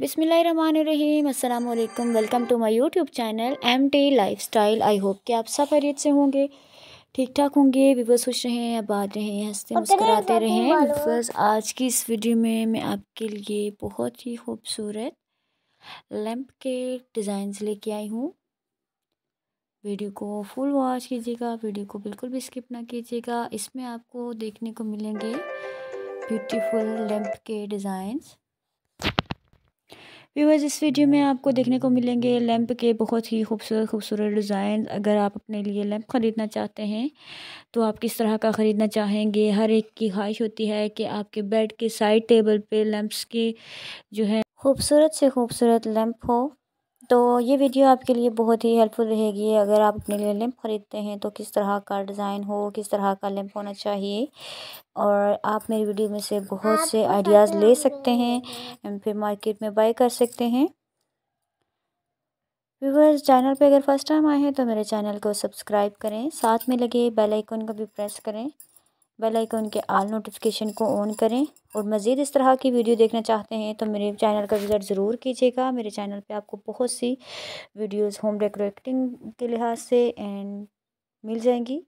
बिसमीम अल्लाम welcome to my YouTube channel M T lifestyle I hope कि आप सब खैरियत से होंगे ठीक ठाक होंगे वीवर्स खुश रहें आबाद रहें हंसते मुस्कराते रहें वीवर्स आज की इस वीडियो में मैं आपके लिए बहुत ही खूबसूरत लैम्प के डिज़ाइन लेके आई हूँ वीडियो को फुल वॉच कीजिएगा वीडियो को बिल्कुल भी स्किप ना कीजिएगा इसमें आपको देखने को मिलेंगे ब्यूटीफुल लैम्प के डिज़ाइंस व्यूवर्स इस वीडियो में आपको देखने को मिलेंगे लैंप के बहुत ही खूबसूरत खूबसूरत डिज़ाइन अगर आप अपने लिए लैंप ख़रीदना चाहते हैं तो आप किस तरह का ख़रीदना चाहेंगे हर एक की ख्वाहिश होती है कि आपके बेड के साइड टेबल पे लैंप्स की जो है खूबसूरत से खूबसूरत लैंप हो तो ये वीडियो आपके लिए बहुत ही हेल्पफुल रहेगी अगर आप अपने लिए लैंप ख़रीदते हैं तो किस तरह का डिज़ाइन हो किस तरह का लैंप होना चाहिए और आप मेरी वीडियो में से बहुत से आइडियाज़ ले सकते हैं फिर मार्केट में बाई कर सकते हैं व्यूवर्स चैनल पे अगर फर्स्ट टाइम आए हैं तो मेरे चैनल को सब्सक्राइब करें साथ में लगे बेल आइकन को भी प्रेस करें बेल आइकन के आल नोटिफिकेशन को ऑन करें और मज़ीद इस तरह की वीडियो देखना चाहते हैं तो मेरे चैनल का विज़िट ज़रूर कीजिएगा मेरे चैनल पे आपको बहुत सी वीडियोस होम डेकोरेटिंग के लिहाज से एंड मिल जाएंगी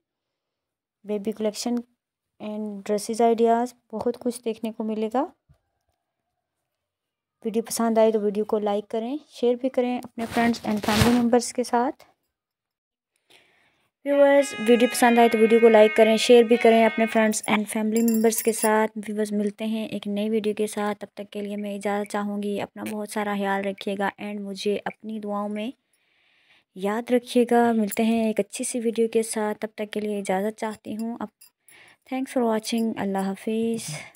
baby collection and dresses ideas बहुत कुछ देखने को मिलेगा वीडियो पसंद आए तो वीडियो को लाइक करें शेयर भी करें अपने फ्रेंड्स एंड फैमिली मेम्बर्स के साथ व्यूवर्स वीडियो पसंद आए तो वीडियो को लाइक करें शेयर भी करें अपने फ्रेंड्स एंड फैमिली मेम्बर्स के साथ व्यूवर्स मिलते हैं एक नई वीडियो के साथ तब तक के लिए मैं इजाज़त चाहूँगी अपना बहुत सारा ख्याल रखिएगा एंड मुझे अपनी दुआओं में याद रखिएगा मिलते हैं एक अच्छी सी वीडियो के साथ तब तक के लिए इजाज़त चाहती हूँ अब थैंक्स फॉर वॉचिंग अल्लाह हाफिज़